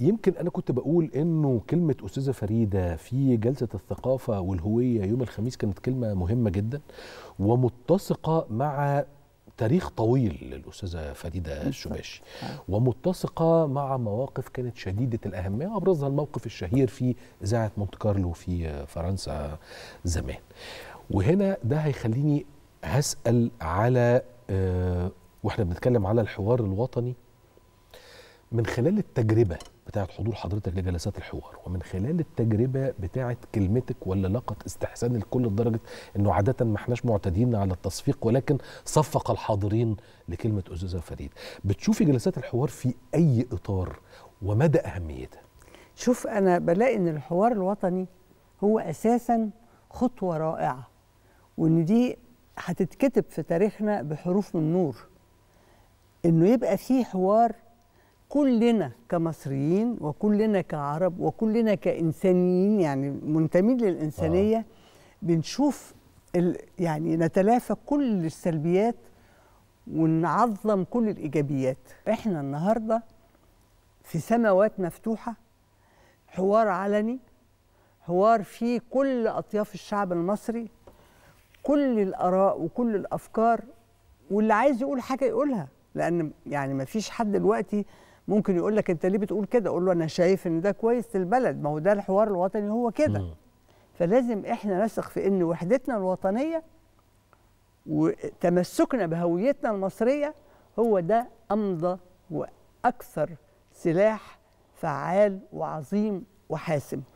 يمكن انا كنت بقول انه كلمه استاذه فريده في جلسه الثقافه والهويه يوم الخميس كانت كلمه مهمه جدا ومتسقه مع تاريخ طويل للاستاذه فريده الشباشي آه. ومتسقه مع مواقف كانت شديده الاهميه وابرزها الموقف الشهير في اذاعه مونت كارلو في فرنسا زمان وهنا ده هيخليني هسال على آه، واحنا بنتكلم على الحوار الوطني من خلال التجربه بتاعه حضور حضرتك لجلسات الحوار ومن خلال التجربه بتاعه كلمتك ولا لقت استحسان الكل لدرجه انه عاده ما احناش معتادين على التصفيق ولكن صفق الحاضرين لكلمه استاذه فريد بتشوفي جلسات الحوار في اي اطار ومدى اهميتها شوف انا بلاقي ان الحوار الوطني هو اساسا خطوه رائعه وان دي هتتكتب في تاريخنا بحروف من نور انه يبقى فيه حوار كلنا كمصريين وكلنا كعرب وكلنا كإنسانيين يعني منتمين للإنسانية آه. بنشوف يعني نتلافى كل السلبيات ونعظم كل الإيجابيات إحنا النهاردة في سماوات مفتوحة حوار علني حوار فيه كل أطياف الشعب المصري كل الآراء وكل الأفكار واللي عايز يقول حاجة يقولها لأن يعني ما فيش حد دلوقتي ممكن يقول لك انت ليه بتقول كده اقول له انا شايف ان ده كويس للبلد ما هو ده الحوار الوطني هو كده فلازم احنا نثق في ان وحدتنا الوطنيه وتمسكنا بهويتنا المصريه هو ده امضى واكثر سلاح فعال وعظيم وحاسم